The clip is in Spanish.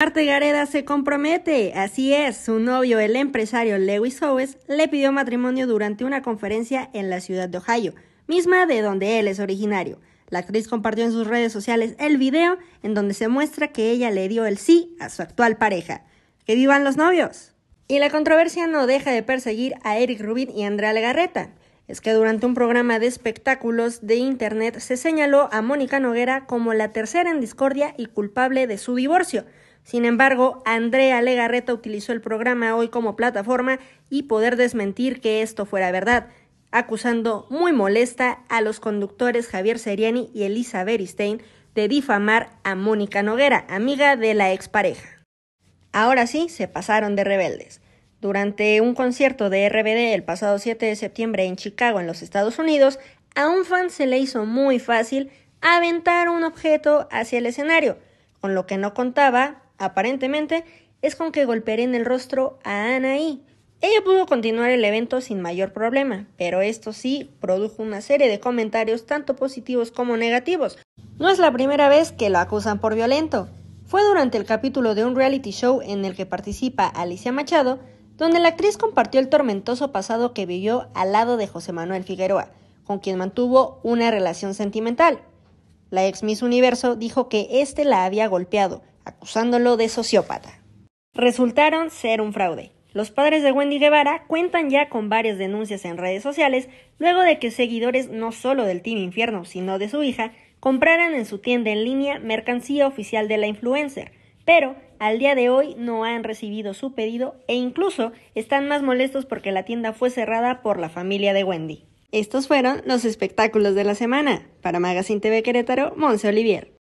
Marta Gareda se compromete, así es, su novio, el empresario Lewis Howes, le pidió matrimonio durante una conferencia en la ciudad de Ohio, misma de donde él es originario. La actriz compartió en sus redes sociales el video en donde se muestra que ella le dio el sí a su actual pareja. ¡Que vivan los novios! Y la controversia no deja de perseguir a Eric Rubin y Andrea Legarreta. Es que durante un programa de espectáculos de internet se señaló a Mónica Noguera como la tercera en discordia y culpable de su divorcio. Sin embargo, Andrea Legarreta utilizó el programa hoy como plataforma y poder desmentir que esto fuera verdad, acusando muy molesta a los conductores Javier Seriani y Elisa Beristein de difamar a Mónica Noguera, amiga de la expareja. Ahora sí, se pasaron de rebeldes. Durante un concierto de RBD el pasado 7 de septiembre en Chicago, en los Estados Unidos, a un fan se le hizo muy fácil aventar un objeto hacia el escenario, con lo que no contaba aparentemente, es con que golpearé en el rostro a Anaí. Ella pudo continuar el evento sin mayor problema, pero esto sí produjo una serie de comentarios tanto positivos como negativos. No es la primera vez que lo acusan por violento. Fue durante el capítulo de un reality show en el que participa Alicia Machado, donde la actriz compartió el tormentoso pasado que vivió al lado de José Manuel Figueroa, con quien mantuvo una relación sentimental. La ex Miss Universo dijo que este la había golpeado, acusándolo de sociópata. Resultaron ser un fraude. Los padres de Wendy Guevara cuentan ya con varias denuncias en redes sociales luego de que seguidores no solo del Team Infierno, sino de su hija, compraran en su tienda en línea mercancía oficial de la influencer, pero al día de hoy no han recibido su pedido e incluso están más molestos porque la tienda fue cerrada por la familia de Wendy. Estos fueron los espectáculos de la semana. Para Magazine TV Querétaro, Monse Olivier.